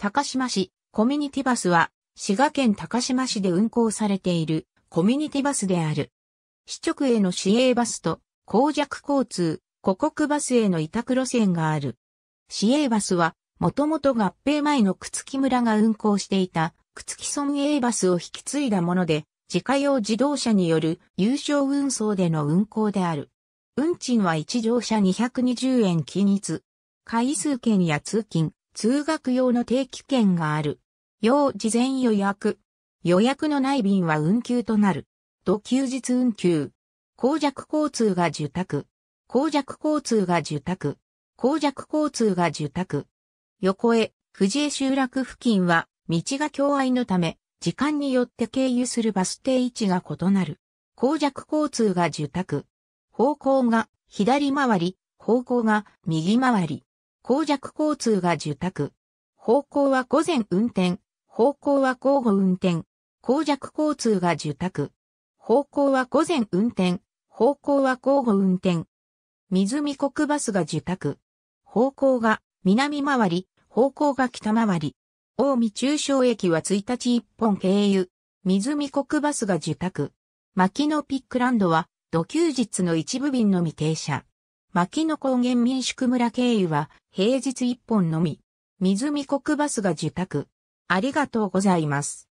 高島市、コミュニティバスは、滋賀県高島市で運行されているコミュニティバスである。市直への市営バスと、公弱交通、古国バスへの委託路線がある。市営バスは、もともと合併前のつ木村が運行していた、つ木村営バスを引き継いだもので、自家用自動車による有償運送での運行である。運賃は1乗車220円均一。回数券や通勤、通学用の定期券がある。要事前予約。予約のない便は運休となる。土休日運休。公弱交通が受託。公弱交通が受託。公弱交通が受託。横へ、藤江集落付近は、道が境愛のため、時間によって経由するバス停位置が異なる。公弱交通が受託。方向が左回り、方向が右回り。公弱交通が受託。方向は午前運転、方向は交互運転、公弱交通が受託。方向は午前運転、方向は交互運転。水見国バスが受託。方向が南回り、方向が北回り。大見中小駅は1日1本経由。水見国バスが受託。牧野ピックランドは、土休日の一部便のみ停車。牧野高原民宿村経由は平日1本のみ。水見国バスが受託。ありがとうございます。